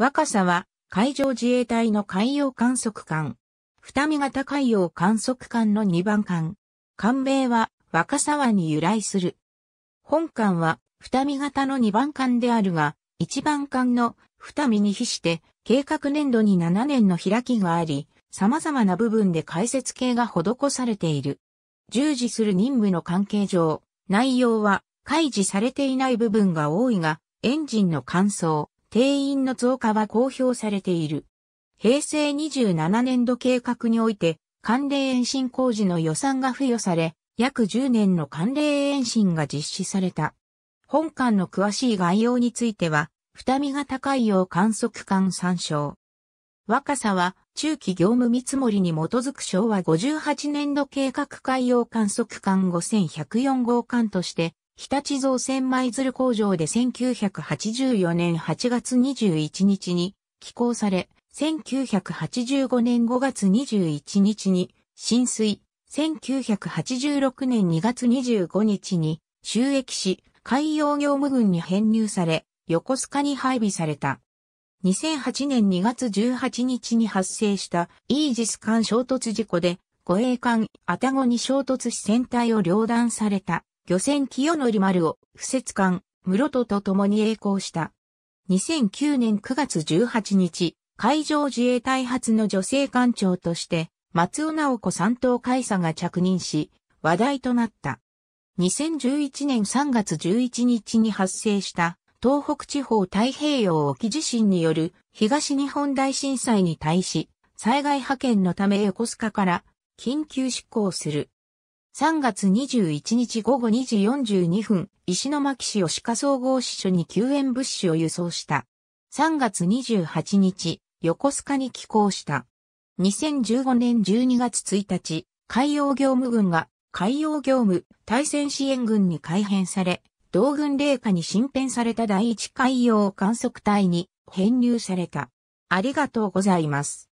若狭は海上自衛隊の海洋観測艦。二見型海洋観測艦の2番艦。艦名は若沢に由来する。本艦は二見型の2番艦であるが、1番艦の二見に比して計画年度に7年の開きがあり、様々な部分で解説系が施されている。従事する任務の関係上、内容は開示されていない部分が多いが、エンジンの乾燥、定員の増加は公表されている。平成27年度計画において、関連延伸工事の予算が付与され、約10年の関連延伸が実施された。本館の詳しい概要については、二見が高いよう観測館参照。若さは中期業務見積もりに基づく昭和58年度計画海洋観測艦5104号艦として日立造船舞鶴工場で1984年8月21日に寄港され、1985年5月21日に浸水、1986年2月25日に収益し、海洋業務軍に編入され、横須賀に配備された。2008年2月18日に発生したイージス艦衝突事故で、護衛艦アタゴに衝突し船体を両断された。漁船清則丸を、不設艦、室戸と共に栄光した。2009年9月18日、海上自衛隊初の女性艦長として、松尾直子三等海佐が着任し、話題となった。2011年3月11日に発生した東北地方太平洋沖地震による東日本大震災に対し、災害派遣のため横須賀から緊急執行する3月21日午後2時42分、石巻市吉鹿総合支所に救援物資を輸送した。3月28日、横須賀に寄港した。2015年12月1日、海洋業務軍が海洋業務対戦支援軍に改編され、同軍霊下に新編された第一海洋観測隊に編入された。ありがとうございます。